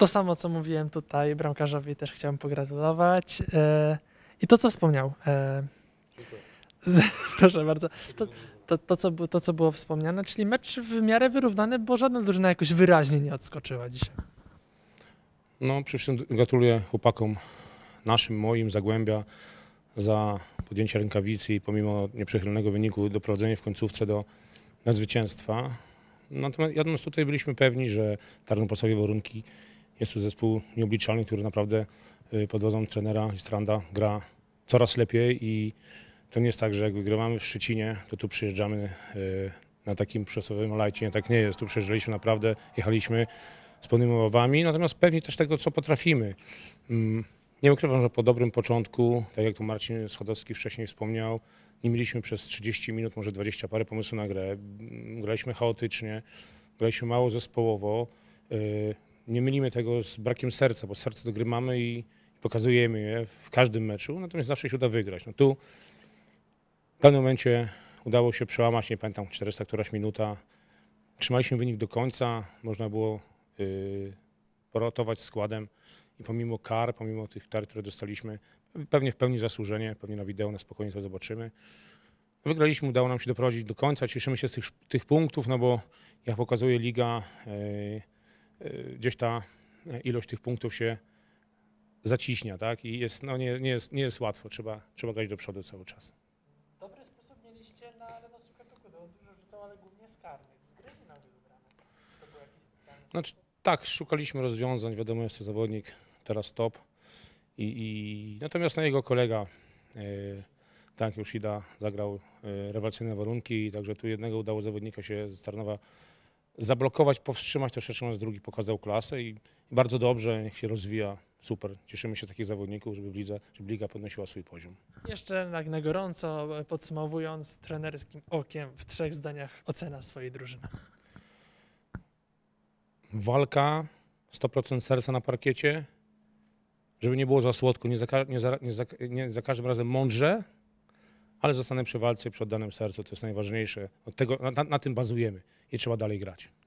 to samo, co mówiłem tutaj, bramkarzowi też chciałem pogratulować. E, I to, co wspomniał. E, proszę bardzo. To, to, to, co, to, co było wspomniane, czyli mecz w miarę wyrównany, bo żadna drużyna jakoś wyraźnie nie odskoczyła dzisiaj. No, przede wszystkim gratuluję chłopakom naszym, moim, Zagłębia za podjęcie rękawicy i pomimo nieprzychylnego wyniku doprowadzenie w końcówce do, zwycięstwa. Natomiast tutaj byliśmy pewni, że Tarnoposowie warunki jest to zespół nieobliczalny, który naprawdę y, pod wodzą trenera Stranda gra coraz lepiej i to nie jest tak, że jak wygrywamy w Szczecinie, to tu przyjeżdżamy y, na takim przesowym lajcie. Nie, tak nie jest. Tu przeżyliśmy naprawdę, jechaliśmy z pełnymi obawami, natomiast pewnie też tego, co potrafimy. Mm, nie ukrywam, że po dobrym początku, tak jak tu Marcin Schodowski wcześniej wspomniał, nie mieliśmy przez 30 minut, może 20 parę pomysłów na grę. Mm, graliśmy chaotycznie, graliśmy mało zespołowo. Y, nie mylimy tego z brakiem serca, bo serce do gry mamy i pokazujemy je w każdym meczu, natomiast zawsze się uda wygrać. No tu w pewnym momencie udało się przełamać, nie pamiętam, 400 któraś minuta. Trzymaliśmy wynik do końca, można było yy, porotować składem i pomimo kar, pomimo tych kar, które dostaliśmy, pewnie w pełni zasłużenie, pewnie na wideo na spokojnie to zobaczymy. Wygraliśmy, udało nam się doprowadzić do końca, cieszymy się z tych, tych punktów, no bo jak pokazuje liga, yy, Y, gdzieś ta e, ilość tych punktów się zaciśnia, tak? I jest, no nie, nie, jest, nie jest łatwo, trzeba, trzeba grać do przodu cały czas. Dobry sposób mieliście na Leno Sukatuku, to dużo rzucał, ale głównie z karnych. Z gry na wybrane. To był jakiś specjalny znaczy, tak, szukaliśmy rozwiązań, wiadomo jest to zawodnik, teraz top. I, i natomiast na jego kolega yy, już Ida zagrał e, rewelacyjne warunki, także tu jednego udało zawodnika się z Tarnowa zablokować, powstrzymać to szczerze mówiąc drugi pokazał klasę i bardzo dobrze, niech się rozwija. Super, cieszymy się takich zawodników, żeby, lidze, żeby liga podnosiła swój poziom. Jeszcze tak na gorąco podsumowując trenerskim okiem w trzech zdaniach ocena swojej drużyny. Walka, 100% serca na parkiecie, żeby nie było za słodko, nie za, nie za, nie za, nie za każdym razem mądrze, ale zostanę przy walce przy oddanym sercu, to jest najważniejsze. Od tego, na, na tym bazujemy i trzeba dalej grać.